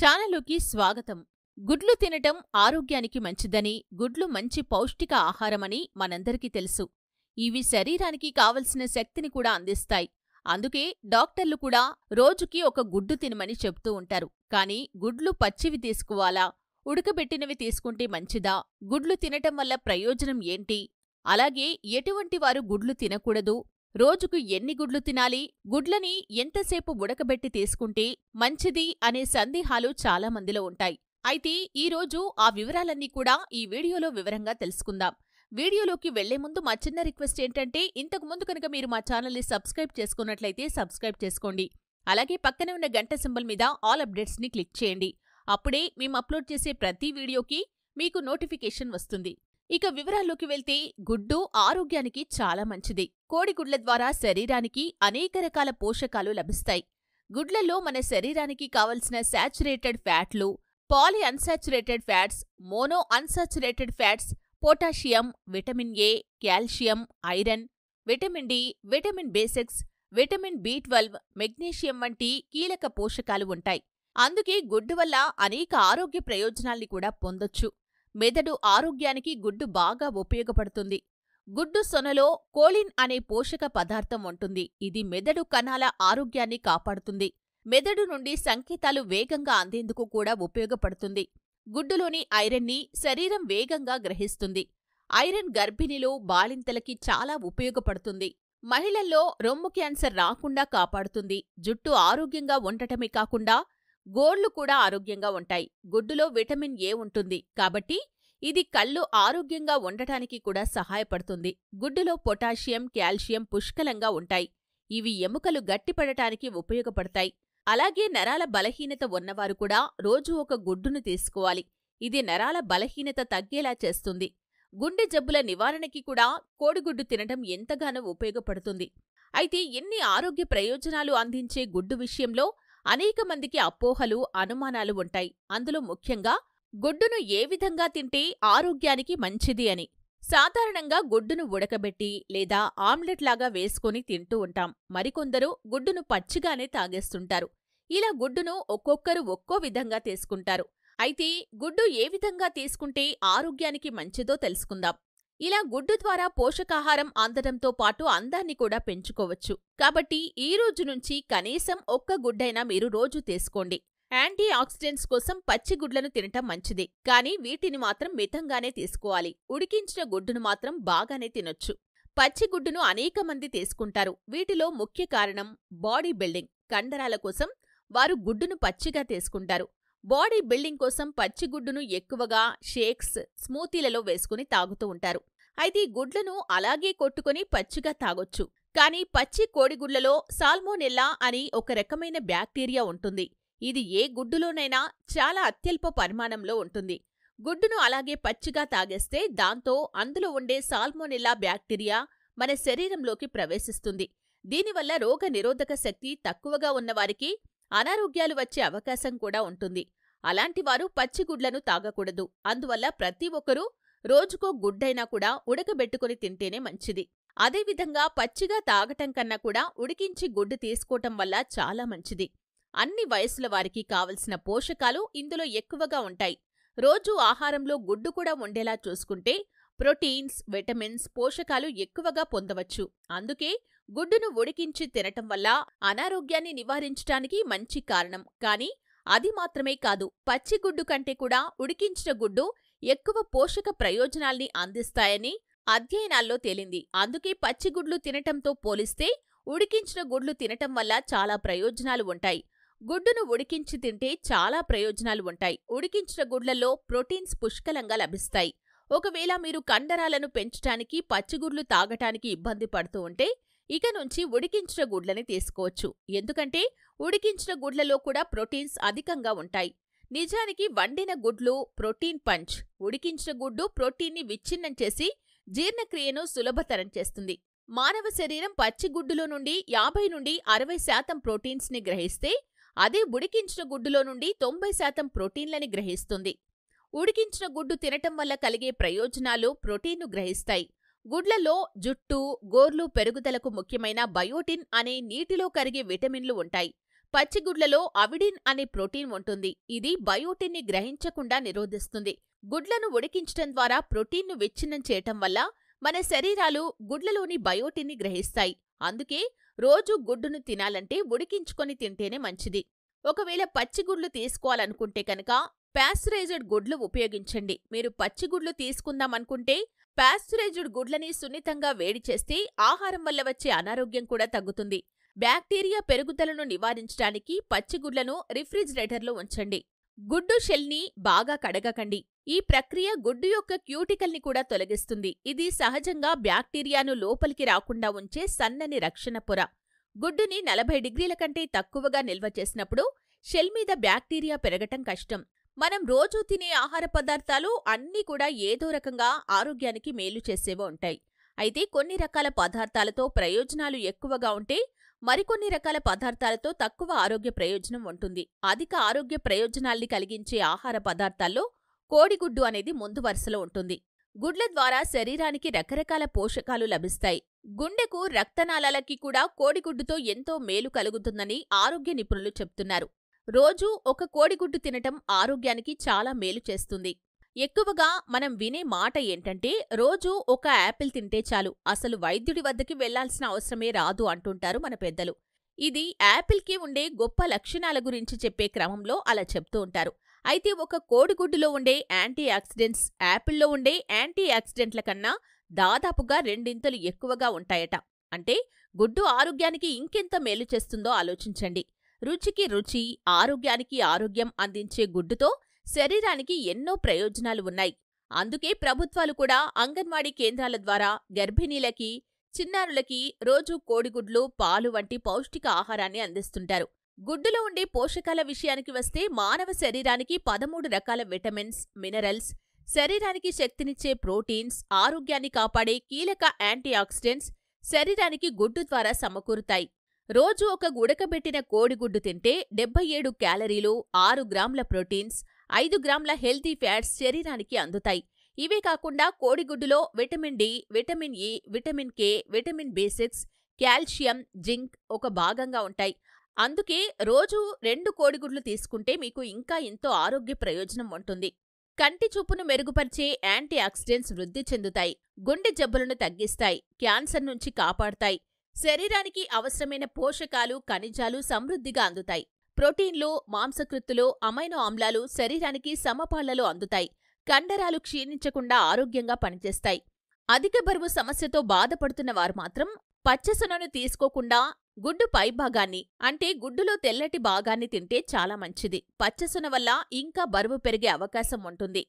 ఛానలుకి స్వాగతం గుడ్లు తినటం ఆరోగ్యానికి మంచిదని గుడ్లు మంచి పౌష్టిక ఆహారమని మనందరికీ తెలుసు ఇవి శరీరానికి కావలసిన శక్తిని కూడా అందిస్తాయి అందుకే డాక్టర్లు కూడా రోజుకి ఒక గుడ్డు తినమని చెప్తూ ఉంటారు కాని గుడ్లు పచ్చివి తీసుకోవాలా ఉడకబెట్టినవి తీసుకుంటే మంచిదా గుడ్లు తినటం వల్ల ప్రయోజనం ఏంటి అలాగే ఎటువంటి వారు గుడ్లు తినకూడదు రోజుకు ఎన్ని గుడ్లు తినాలి గుడ్లని ఎంతసేపు ఉడకబెట్టి తీసుకుంటే మంచిది అనే సందేహాలు చాలామందిలో ఉంటాయి అయితే ఈరోజు ఆ వివరాలన్నీ కూడా ఈ వీడియోలో వివరంగా తెలుసుకుందాం వీడియోలోకి వెళ్లే ముందు మా చిన్న రిక్వెస్ట్ ఏంటంటే ఇంతకు ముందు కనుక మీరు మా ఛానల్ని సబ్స్క్రైబ్ చేసుకున్నట్లయితే సబ్స్క్రైబ్ చేసుకోండి అలాగే పక్కనే ఉన్న గంట సింబల్ మీద ఆల్ అప్డేట్స్ని క్లిక్ చేయండి అప్పుడే మేము అప్లోడ్ చేసే ప్రతి వీడియోకి మీకు నోటిఫికేషన్ వస్తుంది ఇక వివరాల్లోకి వెళ్తే గుడ్డు ఆరోగ్యానికి చాలా మంచిది కోడిగుడ్ల ద్వారా శరీరానికి అనేక రకాల పోషకాలు లభిస్తాయి గుడ్లలో మన శరీరానికి కావలసిన శాచురేటెడ్ ఫ్యాట్లు poly unsaturated fats mono unsaturated fats potassium vitamin A calcium iron vitamin D vitamin basics vitamin B twelve magnesium వంటి కీలక పోషకాలు ఉంటాయి అందుకే గుడ్డు వల్ల అనేక ఆరోగ్య ప్రయోజనాల్ని కూడా పొందొచ్చు మెదడు ఆరోగ్యానికి గుడ్డు బాగా ఉపయోగపడుతుంది గుడ్డు సొనలో కోలిన్ అనే పోషక పదార్థం ఉంటుంది ఇది మెదడు కణాల ఆరోగ్యాన్ని కాపాడుతుంది మెదడు నుండి సంకేతాలు వేగంగా అందేందుకు కూడా ఉపయోగపడుతుంది గుడ్డులోని ఐరన్ని శరీరం వేగంగా గ్రహిస్తుంది ఐరన్ గర్భిణిలో బాలింతలకి చాలా ఉపయోగపడుతుంది మహిళల్లో రొమ్ము క్యాన్సర్ రాకుండా కాపాడుతుంది జుట్టు ఆరోగ్యంగా ఉండటమే కాకుండా గోళ్లు కూడా ఆరోగ్యంగా ఉంటాయి గుడ్డులో విటమిన్ ఏ ఉంటుంది కాబట్టి ఇది కళ్ళు ఆరోగ్యంగా ఉండటానికి కూడా సహాయపడుతుంది గుడ్డులో పొటాషియం కాల్షియం పుష్కలంగా ఉంటాయి ఇవి ఎముకలు గట్టిపడటానికి ఉపయోగపడతాయి అలాగే నరాల బలహీనత ఉన్నవారు కూడా రోజు ఒక గుడ్డును తీసుకోవాలి ఇది నరాల బలహీనత తగ్గేలా చేస్తుంది గుండె జబ్బుల నివారణకి కూడా కోడిగుడ్డు తినడం ఎంతగానో ఉపయోగపడుతుంది అయితే ఎన్ని ఆరోగ్య ప్రయోజనాలు అందించే గుడ్డు విషయంలో అనేక మందికి అపోహలు అనుమానాలు ఉంటాయి అందులో ముఖ్యంగా గుడ్డును ఏ విధంగా తింటే ఆరోగ్యానికి మంచిది అని సాధారణంగా గుడ్డును ఉడకబెట్టి లేదా ఆమ్లెట్ లాగా వేసుకుని తింటూ ఉంటాం మరికొందరు గుడ్డును పచ్చిగానే తాగేస్తుంటారు ఇలా గుడ్డును ఒక్కొక్కరు ఒక్కో విధంగా తీసుకుంటారు అయితే గుడ్డు ఏ విధంగా తీసుకుంటే ఆరోగ్యానికి మంచిదో తెలుసుకుందాం ఇలా గుడ్డు ద్వారా పోషకాహారం అందడంతో పాటు అందాన్ని కూడా పెంచుకోవచ్చు కాబట్టి ఈ రోజు నుంచి కనీసం ఒక్క గుడ్డైనా మీరు రోజు తీసుకోండి యాంటీ ఆక్సిడెంట్స్ కోసం పచ్చి గుడ్లను తినటం మంచిది కానీ వీటిని మాత్రం మితంగానే తీసుకోవాలి ఉడికించిన గుడ్డును మాత్రం బాగానే తినొచ్చు పచ్చి గుడ్డును అనేక మంది తీసుకుంటారు వీటిలో ముఖ్య కారణం బాడీ బిల్డింగ్ కండరాల కోసం వారు గుడ్డును పచ్చిగా తీసుకుంటారు బాడీ బిల్డింగ్ కోసం పచ్చిగుడ్డును ఎక్కువగా షేక్స్ స్మూతీలలో వేసుకుని తాగుతూ ఉంటారు అయితే గుడ్లను అలాగే కొట్టుకుని పచ్చిగా తాగొచ్చు కానీ పచ్చి కోడిగుడ్లలో సాల్మోనెల్లా అని ఒక రకమైన బ్యాక్టీరియా ఉంటుంది ఇది ఏ గుడ్డులోనైనా చాలా అత్యల్ప పరిమాణంలో ఉంటుంది గుడ్డును అలాగే పచ్చిగా తాగేస్తే దాంతో అందులో ఉండే సాల్మోనెల్లా బ్యాక్టీరియా మన శరీరంలోకి ప్రవేశిస్తుంది దీనివల్ల రోగ నిరోధక శక్తి తక్కువగా ఉన్నవారికి అనారోగ్యాలు వచ్చే అవకాశం కూడా ఉంటుంది అలాంటివారు పచ్చిగుడ్లను తాగకూడదు అందువల్ల ప్రతి ఒక్కరూ రోజుకో గుడ్డైనా కూడా ఉడకబెట్టుకుని తింటేనే మంచిది అదేవిధంగా పచ్చిగా తాగటం కన్నా కూడా ఉడికించి గుడ్డు తీసుకోవటం వల్ల చాలా మంచిది అన్ని వయసుల వారికి కావలసిన పోషకాలు ఇందులో ఎక్కువగా ఉంటాయి రోజు ఆహారంలో గుడ్డు కూడా ఉండేలా చూసుకుంటే ప్రోటీన్స్ విటమిన్స్ పోషకాలు ఎక్కువగా పొందవచ్చు అందుకే గుడ్డును ఉడికించి తినటం వల్ల అనారోగ్యాన్ని నివారించటానికి మంచి కారణం కానీ అది మాత్రమే కాదు పచ్చిగుడ్డు కంటే కూడా ఉడికించిన గుడ్డు ఎక్కువ పోషక ప్రయోజనాల్ని అందిస్తాయని అధ్యయనాల్లో తేలింది అందుకే పచ్చిగుడ్లు తినటంతో పోలిస్తే ఉడికించిన గుడ్లు తినటం వల్ల చాలా ప్రయోజనాలు ఉంటాయి గుడ్డును ఉడికించి తింటే చాలా ప్రయోజనాలు ఉంటాయి ఉడికించిన గుడ్లలో ప్రోటీన్స్ పుష్కలంగా లభిస్తాయి ఒకవేళ మీరు కండరాలను పెంచటానికి పచ్చిగుడ్లు తాగటానికి ఇబ్బంది పడుతూ ఉంటే ఇక నుంచి ఉడికించిన గుడ్లని తీసుకోవచ్చు ఎందుకంటే ఉడికించిన గుడ్లలో కూడా ప్రోటీన్స్ అధికంగా ఉంటాయి నిజానికి వండిన గుడ్లు ప్రోటీన్ పంచ్ ఉడికించిన గుడ్డు ప్రోటీన్ని విచ్ఛిన్నం చేసి జీర్ణక్రియను సులభతరం చేస్తుంది మానవ శరీరం పచ్చిగుడ్డులో నుండి యాభై నుండి అరవై శాతం ప్రోటీన్స్ని గ్రహిస్తే అదే ఉడికించిన గుడ్డులో నుండి తొంభై శాతం ప్రోటీన్లని గ్రహిస్తుంది ఉడికించిన గుడ్డు తినటం వల్ల కలిగే ప్రయోజనాలు ప్రోటీన్ను గ్రహిస్తాయి గుడ్లలో జుట్టు, గోర్లు పెరుగుదలకు ముఖ్యమైన బయోటిన్ అనే నీటిలో కరిగే విటమిన్లు ఉంటాయి. పచ్చిగుడ్లలో అవిడిన్ అనే ప్రోటీన్ ఉంటుంది, ఇది బయోటిన్ ని గ్రహించకుండా నిరోధిస్తుంది. గుడ్లను ఉడికించటం ద్వారా ప్రోటీన్ను విచ్ఛిన్నం చేయటం వల్ల మన శరీరాలు గుడ్లలోని బయోటిన్ ని గ్రహిస్తాయి. అందుకే రోజూ గుడ్డును తినాలంటే ఉడికించుకొని తింటేనే మంచిది. ఒకవేళ పచ్చిగుడ్లు తీసుకోవాలనుకుంటే కనుక ప్యాస్చరైజ్డ్ గుడ్లు ఉపయోగించండి మీరు పచ్చిగుడ్లు తీసుకుందామనుకుంటే ప్యాస్చరైజ్డ్ గుడ్లని సున్నితంగా వేడి చేస్తే ఆహారం వల్ల వచ్చే అనారోగ్యం కూడా తగ్గుతుంది బ్యాక్టీరియా పెరుగుదలను నివారించడానికి పచ్చిగుడ్లను రిఫ్రిజిరేటర్లో ఉంచండి గుడ్డు షెల్ని బాగా కడగకండి ఈ ప్రక్రియ గుడ్డు యొక్క క్యూటికల్ని కూడా తొలగిస్తుంది ఇది సహజంగా బ్యాక్టీరియాను లోపలికి రాకుండా ఉంచే సన్నని రక్షణ పొర గుడ్డుని నలభై డిగ్రీల కంటే తక్కువగా నిల్వ చేసినప్పుడు షెల్ మీద బ్యాక్టీరియా పెరగటం కష్టం మనం రోజూ తినే ఆహార పదార్థాలు అన్నీ కూడా ఏదో రకంగా ఆరోగ్యానికి మేలు చేసేవో ఉంటాయి అయితే కొన్ని రకాల పదార్థాలతో ప్రయోజనాలు ఎక్కువగా ఉంటే మరికొన్ని రకాల పదార్థాలతో తక్కువ ఆరోగ్య ప్రయోజనం ఉంటుంది అధిక ఆరోగ్య ప్రయోజనాల్ని కలిగించే ఆహార పదార్థాల్లో కోడిగుడ్డు అనేది ముందు వరుసలో ఉంటుంది గుడ్ల ద్వారా శరీరానికి రకరకాల పోషకాలు లభిస్తాయి గుండెకు రక్తనాళాలకి కూడా కోడిగుడ్డుతో ఎంతో మేలు కలుగుతుందని ఆరోగ్య నిపుణులు చెప్తున్నారు రోజూ ఒక కోడిగుడ్డు తినటం ఆరోగ్యానికి చాలా మేలు చేస్తుంది ఎక్కువగా మనం వినే మాట ఏంటంటే రోజూ ఒక యాపిల్ తింటే చాలు అసలు వైద్యుడి వద్దకి వెళ్లాల్సిన అవసరమే రాదు అంటుంటారు మన పెద్దలు ఇది యాపిల్కి ఉండే గొప్ప లక్షణాల గురించి చెప్పే క్రమంలో అలా చెప్తూ ఉంటారు అయితే ఒక కోడిగుడ్డులో ఉండే యాంటీ యాక్సిడెంట్స్ యాపిల్లో ఉండే యాంటీ యాక్సిడెంట్ల కన్నా దాదాపుగా రెండింతలు ఎక్కువగా ఉంటాయట అంటే గుడ్డు ఆరోగ్యానికి ఇంకెంత మేలు చేస్తుందో ఆలోచించండి రుచికి రుచి ఆరోగ్యానికి ఆరోగ్యం అందించే గుడ్డుతో శరీరానికి ఎన్నో ప్రయోజనాలు ఉన్నాయి అందుకే ప్రభుత్వాలు కూడా అంగన్వాడీ కేంద్రాల ద్వారా గర్భిణీలకి చిన్నారులకి రోజూ కోడిగుడ్లు పాలు వంటి పౌష్టిక ఆహారాన్ని అందిస్తుంటారు గుడ్డులో ఉండే పోషకాల విషయానికి వస్తే మానవ శరీరానికి పదమూడు రకాల విటమిన్స్ మినరల్స్ శరీరానికి శక్తినిచ్చే ప్రోటీన్స్ ఆరోగ్యాన్ని కాపాడే కీలక ఆక్సిడెంట్స్ శరీరానికి గుడ్డు ద్వారా సమకూరుతాయి రోజు ఒక గుడకబెట్టిన కోడిగుడ్డు తింటే డెబ్బై ఏడు క్యాలరీలు ఆరు గ్రాముల ప్రోటీన్స్ ఐదు గ్రాముల హెల్తీ ఫ్యాట్స్ శరీరానికి అందుతాయి ఇవే కాకుండా కోడిగుడ్డులో vitamin D vitamin E e, vitamin K vitamin B six calcium zinc ఒక భాగంగా ఉంటాయి అందుకే రోజు రెండు కోడిగుడ్లు తీసుకుంటే మీకు ఇంకా ఎంతో ఆరోగ్య ప్రయోజనం ఉంటుంది కంటి చూపును మెరుగుపరిచే యాంటీ ఆక్సిడెంట్స్ వృద్ధి చెందుతాయి గుండె జబ్బులను తగ్గిస్తాయి క్యాన్సర్ నుంచి కాపాడతాయి శరీరానికి అవసరమైన పోషకాలు ఖనిజాలు సమృద్ధిగా అందుతాయి ప్రోటీన్లు మాంసకృత్తులు అమైనో ఆమ్లాలు శరీరానికి సమపాళ్లలు అందుతాయి కండరాలు క్షీణించకుండా ఆరోగ్యంగా పనిచేస్తాయి అధిక బరువు సమస్యతో బాధపడుతున్న వారు మాత్రం పచ్చసొనను తీసుకోకుండా గుడ్డు పైభాగాన్ని అంటే గుడ్డులో తెల్లటి భాగాన్ని తింటే చాలా మంచిది పచ్చసొన వల్ల ఇంకా బరువు పెరిగే అవకాశం ఉంటుంది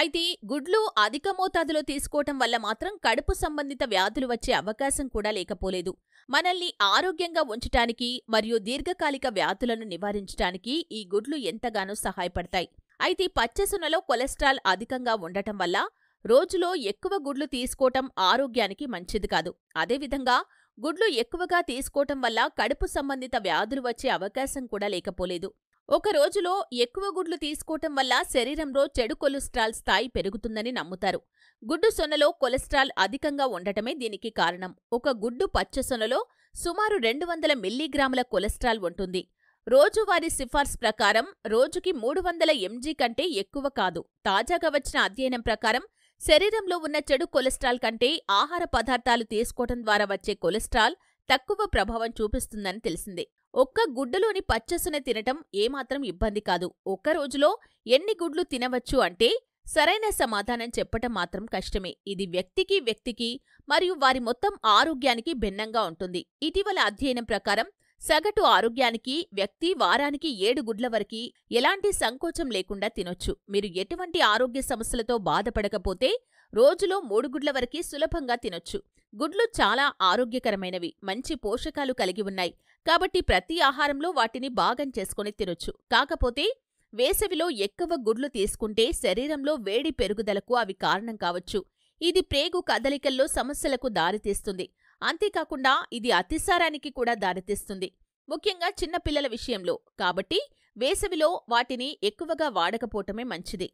అయితే గుడ్లు అధిక మోతాదులో తీసుకోవటం వల్ల మాత్రం కడుపు సంబంధిత వ్యాధులు వచ్చే అవకాశం కూడా లేకపోలేదు మనల్ని ఆరోగ్యంగా ఉంచటానికి మరియు దీర్ఘకాలిక వ్యాధులను నివారించటానికి ఈ గుడ్లు ఎంతగానో సహాయపడతాయి అయితే పచ్చసునలో కొలెస్ట్రాల్ అధికంగా ఉండటం వల్ల రోజులో ఎక్కువ గుడ్లు తీసుకోవటం ఆరోగ్యానికి మంచిది కాదు అదేవిధంగా గుడ్లు ఎక్కువగా తీసుకోవటం వల్ల కడుపు సంబంధిత వ్యాధులు వచ్చే అవకాశం కూడా లేకపోలేదు ఒక రోజులో ఎక్కువ గుడ్లు తీసుకోవటం వల్ల శరీరంలో చెడు కొలెస్ట్రాల్ స్థాయి పెరుగుతుందని నమ్ముతారు గుడ్డు సొనలో కొలెస్ట్రాల్ అధికంగా ఉండటమే దీనికి కారణం ఒక గుడ్డు పచ్చ సొనలో సుమారు రెండు వందల మిల్లీగ్రాముల కొలెస్ట్రాల్ ఉంటుంది రోజువారీ సిఫార్సు ప్రకారం రోజుకి మూడు వందల ఎంజీ కంటే ఎక్కువ కాదు తాజాగా వచ్చిన అధ్యయనం ప్రకారం శరీరంలో ఉన్న చెడు కొలెస్ట్రాల్ కంటే ఆహార పదార్థాలు తీసుకోవటం ద్వారా వచ్చే కొలెస్ట్రాల్ తక్కువ ప్రభావం చూపిస్తుందని తెలిసింది ఒక్క గుడ్డలోని పచ్చసున తినటం ఏమాత్రం ఇబ్బంది కాదు ఒక్క రోజులో ఎన్ని గుడ్లు తినవచ్చు అంటే సరైన సమాధానం చెప్పటం మాత్రం కష్టమే ఇది వ్యక్తికి వ్యక్తికి మరియు వారి మొత్తం ఆరోగ్యానికి భిన్నంగా ఉంటుంది ఇటీవల అధ్యయనం ప్రకారం సగటు ఆరోగ్యానికి వ్యక్తి వారానికి ఏడు గుడ్ల వరకు ఎలాంటి సంకోచం లేకుండా తినొచ్చు మీరు ఎటువంటి ఆరోగ్య సమస్యలతో బాధపడకపోతే రోజులో మూడు గుడ్ల వరకు సులభంగా తినొచ్చు గుడ్లు చాలా ఆరోగ్యకరమైనవి మంచి పోషకాలు కలిగి ఉన్నాయి కాబట్టి ప్రతి ఆహారంలో వాటిని భాగం చేసుకుని తినొచ్చు కాకపోతే వేసవిలో ఎక్కువ గుడ్లు తీసుకుంటే శరీరంలో వేడి పెరుగుదలకు అవి కారణం కావచ్చు ఇది ప్రేగు కదలికల్లో సమస్యలకు దారితీస్తుంది అంతేకాకుండా ఇది అతిసారానికి కూడా దారితీస్తుంది ముఖ్యంగా చిన్నపిల్లల విషయంలో కాబట్టి వేసవిలో వాటిని ఎక్కువగా వాడకపోవటమే మంచిది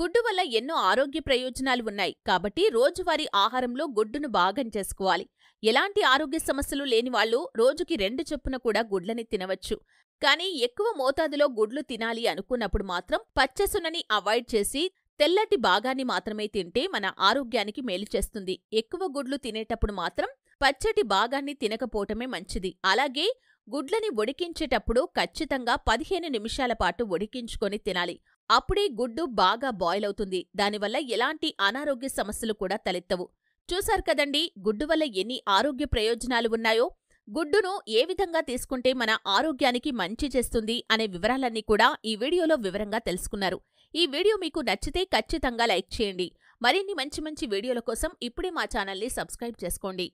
గుడ్డు వల్ల ఎన్నో ఆరోగ్య ప్రయోజనాలు ఉన్నాయి కాబట్టి రోజువారీ ఆహారంలో గుడ్డును భాగం చేసుకోవాలి ఎలాంటి ఆరోగ్య సమస్యలు లేని వాళ్ళు రోజుకి రెండు చొప్పున కూడా గుడ్లని తినవచ్చు కానీ ఎక్కువ మోతాదులో గుడ్లు తినాలి అనుకున్నప్పుడు మాత్రం పచ్చసునని అవాయిడ్ చేసి తెల్లటి భాగాన్ని మాత్రమే తింటే మన ఆరోగ్యానికి మేలు చేస్తుంది ఎక్కువ గుడ్లు తినేటప్పుడు మాత్రం పచ్చటి భాగాన్ని తినకపోవటమే మంచిది అలాగే గుడ్లని ఉడికించేటప్పుడు ఖచ్చితంగా పదిహేను నిమిషాల పాటు ఉడికించుకొని తినాలి అప్పుడే గుడ్డు బాగా బాయిల్ అవుతుంది దానివల్ల ఎలాంటి అనారోగ్య సమస్యలు కూడా తలెత్తవు చూశారు కదండి గుడ్డు వల్ల ఎన్ని ఆరోగ్య ప్రయోజనాలు ఉన్నాయో గుడ్డును ఏ విధంగా తీసుకుంటే మన ఆరోగ్యానికి మంచి చేస్తుంది అనే వివరాలన్నీ కూడా ఈ వీడియోలో వివరంగా తెలుసుకున్నారు ఈ వీడియో మీకు నచ్చితే ఖచ్చితంగా లైక్ చేయండి మరిన్ని మంచి మంచి వీడియోల కోసం ఇప్పుడే మా ఛానల్ని సబ్స్క్రైబ్ చేసుకోండి